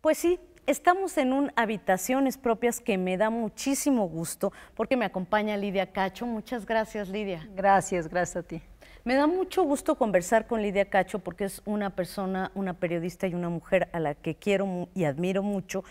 Pues sí, Estamos en un Habitaciones Propias que me da muchísimo gusto porque me acompaña Lidia Cacho. Muchas gracias, Lidia. Gracias, gracias a ti. Me da mucho gusto conversar con Lidia Cacho porque es una persona, una periodista y una mujer a la que quiero y admiro mucho.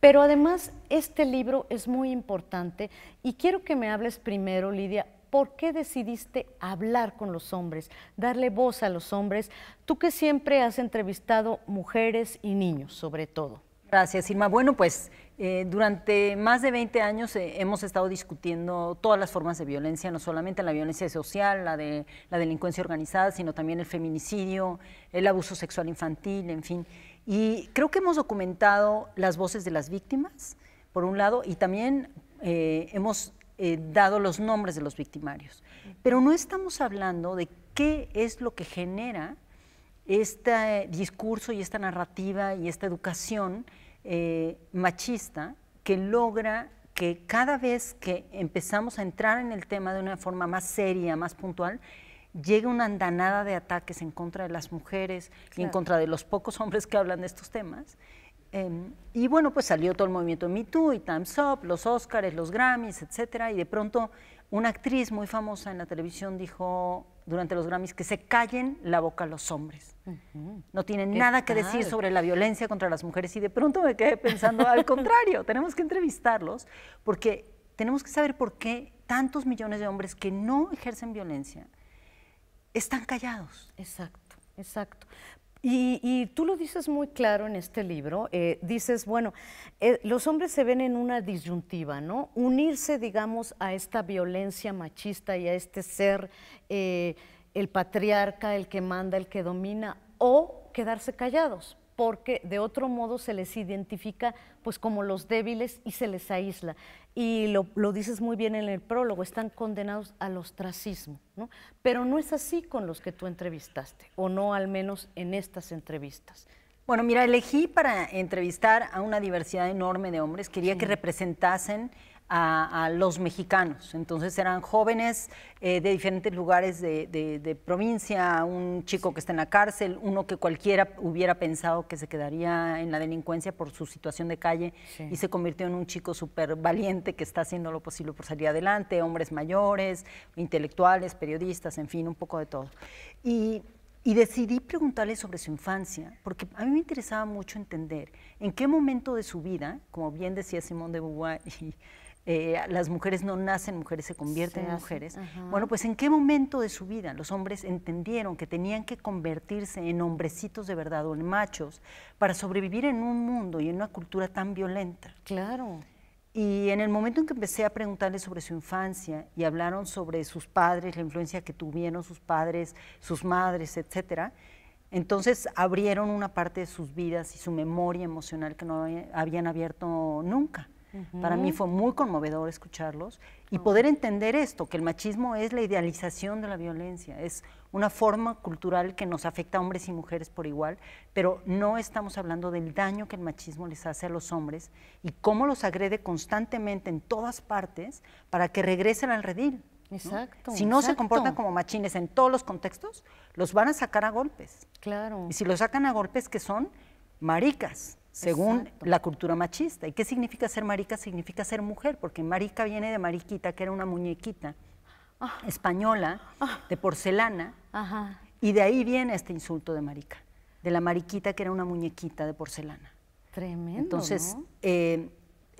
Pero además este libro es muy importante y quiero que me hables primero, Lidia, ¿Por qué decidiste hablar con los hombres, darle voz a los hombres? Tú que siempre has entrevistado mujeres y niños, sobre todo. Gracias, Irma. Bueno, pues eh, durante más de 20 años eh, hemos estado discutiendo todas las formas de violencia, no solamente la violencia social, la de la delincuencia organizada, sino también el feminicidio, el abuso sexual infantil, en fin. Y creo que hemos documentado las voces de las víctimas, por un lado, y también eh, hemos eh, dado los nombres de los victimarios. Pero no estamos hablando de qué es lo que genera este discurso y esta narrativa y esta educación eh, machista que logra que cada vez que empezamos a entrar en el tema de una forma más seria, más puntual, llegue una andanada de ataques en contra de las mujeres y en contra de los pocos hombres que hablan de estos temas. Em, y bueno, pues salió todo el movimiento Me Too y Time's Up, los Oscars, los Grammys, etcétera, y de pronto una actriz muy famosa en la televisión dijo durante los Grammys que se callen la boca los hombres. No tienen nada que decir sobre la violencia contra las mujeres y de pronto me quedé pensando al contrario, tenemos que entrevistarlos porque tenemos que saber por qué tantos millones de hombres que no ejercen violencia están callados. Exacto, exacto. Y, tú lo dices muy claro en este libro, eh, dices, bueno, eh, los hombres se ven en una disyuntiva, ¿no? Unirse, digamos, a esta violencia machista y a este ser eh, el patriarca, el que manda, el que domina, o quedarse callados porque de otro modo se les identifica pues como los débiles y se les aísla. Y lo, dices muy bien en el prólogo, están condenados al ostracismo, Pero no es así con los que tú entrevistaste, o no al menos en estas entrevistas. Bueno, mira, elegí para entrevistar a una diversidad enorme de hombres, quería que representasen a, los mexicanos. Entonces eran jóvenes eh, de diferentes lugares de, provincia, un chico que está en la cárcel, uno que cualquiera hubiera pensado que se quedaría en la delincuencia por su situación de calle y se convirtió en un chico súper valiente que está haciendo lo posible por salir adelante, hombres mayores, intelectuales, periodistas, en fin, un poco de todo. Y, decidí preguntarle sobre su infancia, porque a mí me interesaba mucho entender en qué momento de su vida, como bien decía Simón de Beauvoir Eh, las mujeres no nacen mujeres, se convierten en mujeres. Bueno, pues en qué momento de su vida los hombres entendieron que tenían que convertirse en hombrecitos de verdad o en machos para sobrevivir en un mundo y en una cultura tan violenta. Claro. Y en el momento en que empecé a preguntarles sobre su infancia y hablaron sobre sus padres, la influencia que tuvieron sus padres, sus madres, etcétera, entonces abrieron una parte de sus vidas y su memoria emocional que no habían abierto nunca. Para mí fue muy conmovedor escucharlos y poder entender esto, que el machismo es la idealización de la violencia, es una forma cultural que nos afecta a hombres y mujeres por igual, pero no estamos hablando del daño que el machismo les hace a los hombres y cómo los agrede constantemente en todas partes para que regresen al redil. Exacto. Si no se comportan como machines en todos los contextos, los van a sacar a golpes. Claro. Y si los sacan a golpes, que son maricas, según la cultura machista. ¿Y qué significa ser marica? Significa ser mujer, porque marica viene de mariquita, que era una muñequita ah. española, ah. de porcelana, y de ahí viene este insulto de marica, de la mariquita que era una muñequita de porcelana. Tremendo. Entonces, eh,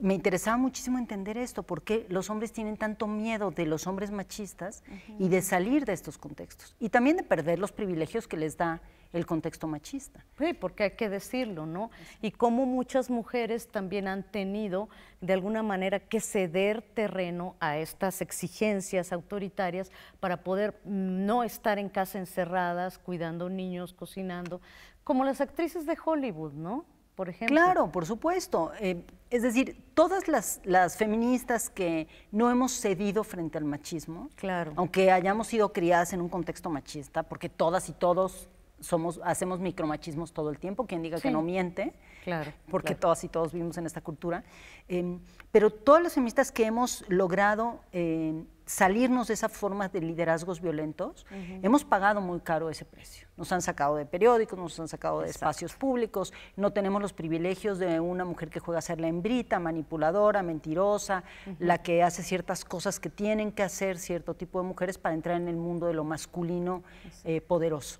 me interesaba muchísimo entender esto, por qué los hombres tienen tanto miedo de los hombres machistas y de salir de estos contextos, y también de perder los privilegios que les da el contexto machista. Sí, porque hay que decirlo, ¿no? Y cómo muchas mujeres también han tenido de alguna manera que ceder terreno a estas exigencias autoritarias para poder no estar en casa encerradas, cuidando niños, cocinando, como las actrices de Hollywood, ¿no? Por ejemplo. Claro, por supuesto. Eh, es decir, todas las, las, feministas que no hemos cedido frente al machismo, claro. aunque hayamos sido criadas en un contexto machista, porque todas y todos somos, hacemos micromachismos todo el tiempo, quien diga que no miente, claro, porque todos todas y todos vivimos en esta cultura. Em, pero todos los feministas que hemos logrado em, salirnos de esas formas de liderazgos violentos, hemos pagado muy caro ese precio. Nos han sacado de periódicos, nos han sacado de espacios públicos, no tenemos los privilegios de una mujer que juega a ser la hembrita, manipuladora, mentirosa, la que hace ciertas cosas que tienen que hacer cierto tipo de mujeres para entrar en el mundo de lo masculino eh, poderoso.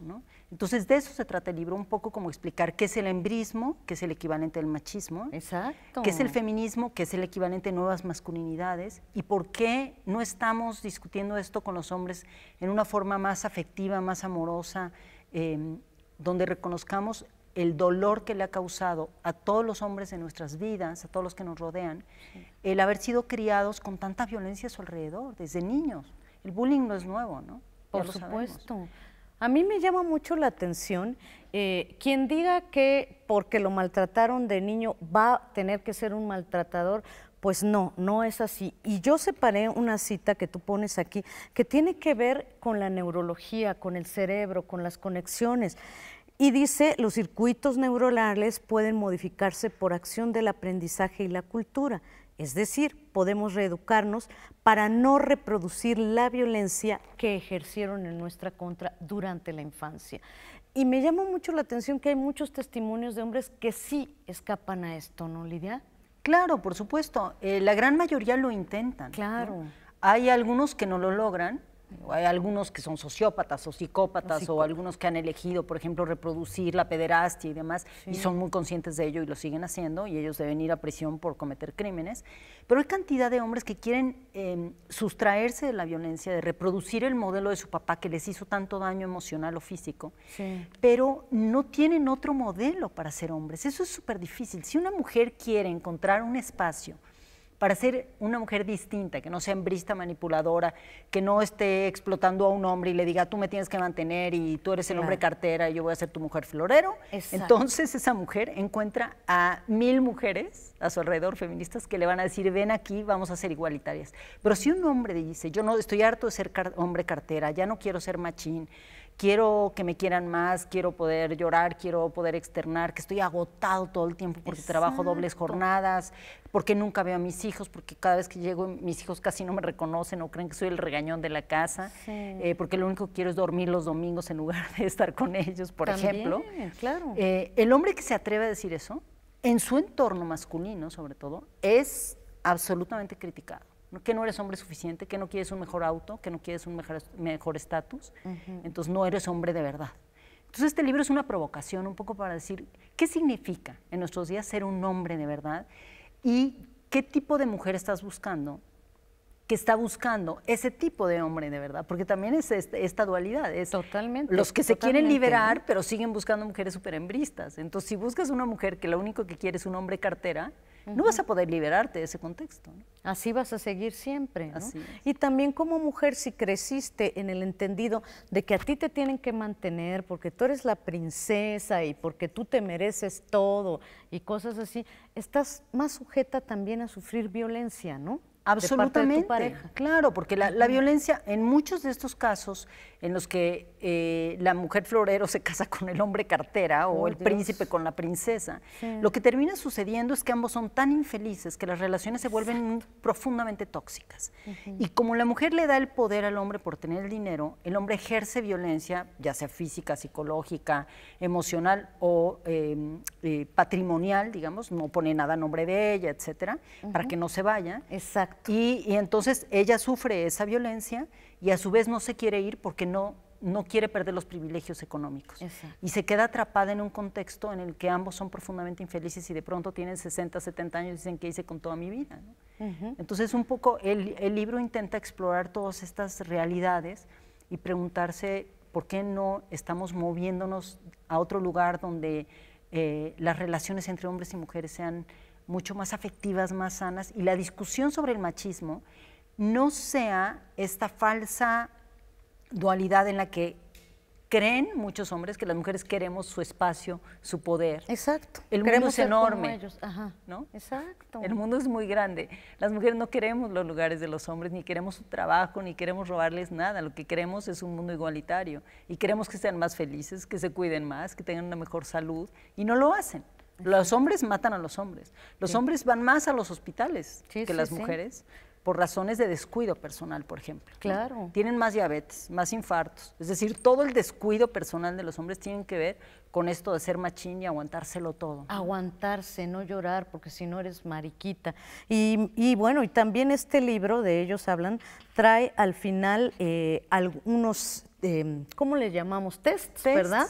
Entonces, de eso se trata el libro, un poco como explicar qué es el embrismo, que es el equivalente del machismo, Exacto. qué es el feminismo, que es el equivalente de nuevas masculinidades, y por qué no estamos estamos discutiendo esto con los hombres en una forma más afectiva, más amorosa, em, donde reconozcamos el dolor que le ha causado a todos los hombres de nuestras vidas, a todos los que nos rodean, el haber sido criados con tanta violencia a su alrededor, desde niños. El bullying no es nuevo, ¿no? Por supuesto. A mí me llama mucho la atención eh, quien diga que porque lo maltrataron de niño va a tener que ser un maltratador. Pues no, no es así. Y yo separé una cita que tú pones aquí que tiene que ver con la neurología, con el cerebro, con las conexiones. Y dice, los circuitos neuronales pueden modificarse por acción del aprendizaje y la cultura. Es decir, podemos reeducarnos para no reproducir la violencia que ejercieron en nuestra contra durante la infancia. Y me llama mucho la atención que hay muchos testimonios de hombres que sí escapan a esto, ¿no, Lidia? Claro, por supuesto. Eh, la gran mayoría lo intentan. Claro. Hay algunos que no lo logran, hay algunos que son sociópatas o psicópatas o algunos que han elegido, por ejemplo, reproducir la pederastia y demás, y son muy conscientes de ello y lo siguen haciendo, y ellos deben ir a prisión por cometer crímenes. Pero hay cantidad de hombres que quieren em, sustraerse de la violencia, de reproducir el modelo de su papá que les hizo tanto daño emocional o físico, pero no tienen otro modelo para ser hombres. Eso es súper difícil. Si una mujer quiere encontrar un espacio, para ser una mujer distinta, que no sea hembrista, manipuladora, que no esté explotando a un hombre y le diga, tú me tienes que mantener y tú eres el hombre cartera y yo voy a ser tu mujer florero. Entonces esa mujer encuentra a mil mujeres a su alrededor, feministas, que le van a decir, ven aquí, vamos a ser igualitarias. Pero si un hombre dice, yo no estoy harto de ser hombre cartera, ya no quiero ser machín, quiero que me quieran más, quiero poder llorar, quiero poder externar, que estoy agotado todo el tiempo porque trabajo dobles jornadas, porque nunca veo a mis hijos, porque cada vez que llego mis hijos casi no me reconocen o creen que soy el regañón de la casa, eh, porque lo único que quiero es dormir los domingos en lugar de estar con ellos, por ejemplo. Eh, el hombre que se atreve a decir eso, en su entorno masculino sobre todo, es absolutamente criticado que no eres hombre suficiente, que no quieres un mejor auto, que no quieres un mejor estatus, entonces no eres hombre de verdad. Entonces este libro es una provocación un poco para decir qué significa en nuestros días ser un hombre de verdad y qué tipo de mujer estás buscando que está buscando ese tipo de hombre de verdad, porque también es este, esta, dualidad, es totalmente, los que se quieren liberar pero siguen buscando mujeres superembristas. Entonces, si buscas una mujer que lo único que quiere es un hombre cartera, no vas a poder liberarte de ese contexto. Así vas a seguir siempre. y también como mujer, si creciste en el entendido de que a ti te tienen que mantener porque tú eres la princesa y porque tú te mereces todo y cosas así, estás más sujeta también a sufrir violencia, ¿no? Absolutamente. Claro, porque la, violencia, en muchos de estos casos en los que eh, la mujer florero se casa con el hombre cartera o oh, el príncipe con la princesa, lo que termina sucediendo es que ambos son tan infelices que las relaciones se vuelven profundamente tóxicas. Y como la mujer le da el poder al hombre por tener el dinero, el hombre ejerce violencia, ya sea física, psicológica, emocional o em, eh, patrimonial, digamos, no pone nada a nombre de ella, etcétera, para que no se vaya. Exacto. Y, entonces ella sufre esa violencia y a su vez no se quiere ir porque no, no quiere perder los privilegios económicos. Y se queda atrapada en un contexto en el que ambos son profundamente infelices y de pronto tienen 60, 70 años y dicen, ¿qué hice con toda mi vida? Entonces un poco el, libro intenta explorar todas estas realidades y preguntarse por qué no estamos moviéndonos a otro lugar donde... Eh, las relaciones entre hombres y mujeres sean mucho más afectivas, más sanas, y la discusión sobre el machismo no sea esta falsa dualidad en la que creen muchos hombres que las mujeres queremos su espacio, su poder. Exacto. El mundo es enorme. Exacto. El mundo es muy grande. Las mujeres no queremos los lugares de los hombres, ni queremos su trabajo, ni queremos robarles nada. Lo que queremos es un mundo igualitario. Y queremos que sean más felices, que se cuiden más, que tengan una mejor salud. Y no lo hacen. Los hombres matan a los hombres. Los hombres van más a los hospitales que las mujeres por razones de descuido personal, por ejemplo. Claro. Tienen más diabetes, más infartos. Es decir, todo el descuido personal de los hombres tiene que ver con esto de ser machín y aguantárselo todo. Aguantarse, no llorar, porque si no eres mariquita. Y, bueno, y también este libro de ellos hablan, trae al final eh, algunos este, ¿cómo les llamamos? Tests, ¿verdad?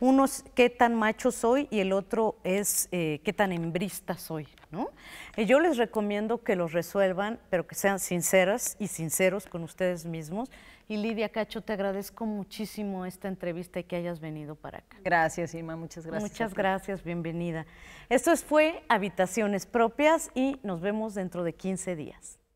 Uno es qué tan macho soy y el otro es eh, qué tan hembrista soy, ¿no? Eh, yo les recomiendo que los resuelvan, pero que sean sinceras y sinceros con ustedes mismos. Y Lidia Cacho, te agradezco muchísimo esta entrevista y que hayas venido para acá. Gracias, Irma, muchas gracias. Muchas gracias, bienvenida. Esto fue Habitaciones Propias y nos vemos dentro de 15 días.